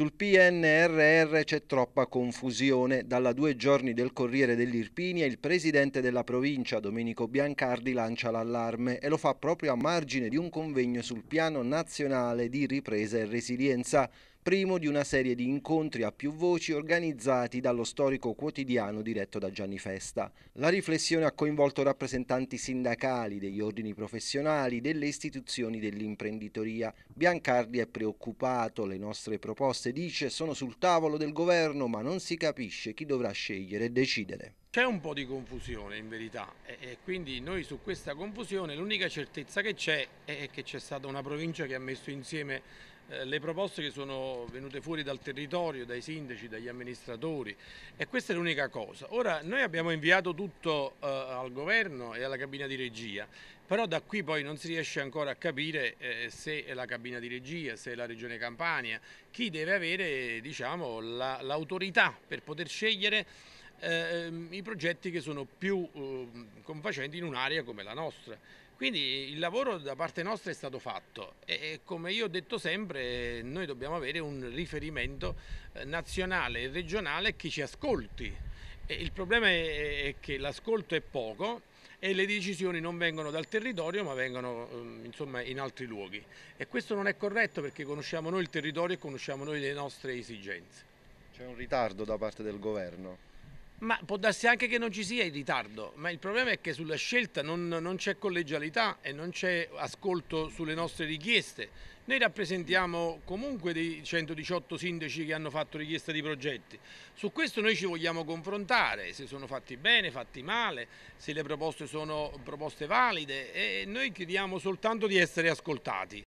Sul PNRR c'è troppa confusione. Dalla due giorni del Corriere dell'Irpinia il presidente della provincia, Domenico Biancardi, lancia l'allarme e lo fa proprio a margine di un convegno sul piano nazionale di ripresa e resilienza primo di una serie di incontri a più voci organizzati dallo storico quotidiano diretto da Gianni Festa. La riflessione ha coinvolto rappresentanti sindacali, degli ordini professionali, delle istituzioni dell'imprenditoria. Biancardi è preoccupato, le nostre proposte, dice, sono sul tavolo del governo, ma non si capisce chi dovrà scegliere e decidere. C'è un po' di confusione in verità e, quindi noi su questa confusione l'unica certezza che c'è è che c'è stata una provincia che ha messo insieme eh, le proposte che sono venute fuori dal territorio, dai sindaci, dagli amministratori e questa è l'unica cosa. Ora noi abbiamo inviato tutto eh, al governo e alla cabina di regia, però da qui poi non si riesce ancora a capire eh, se è la cabina di regia, se è la regione Campania, chi deve avere diciamo, l'autorità la, per poter scegliere eh, ehm, i progetti che sono più eh, confacenti in un'area come la nostra. Quindi il lavoro da parte nostra è stato fatto e, come io ho detto sempre noi dobbiamo avere un riferimento eh, nazionale e regionale che ci ascolti. E il problema è, è che l'ascolto è poco e le decisioni non vengono dal territorio ma vengono uhm, insomma, in altri luoghi e questo non è corretto perché conosciamo noi il territorio e conosciamo noi le nostre esigenze. C'è un ritardo da parte del governo? Ma può darsi anche che non ci sia il ritardo, ma il problema è che sulla scelta non, non c'è collegialità e non c'è ascolto sulle nostre richieste. Noi rappresentiamo comunque dei 118 sindaci che hanno fatto richiesta di progetti. Su questo noi ci vogliamo confrontare, se sono fatti bene, fatti male, se le proposte sono proposte valide e noi chiediamo soltanto di essere ascoltati.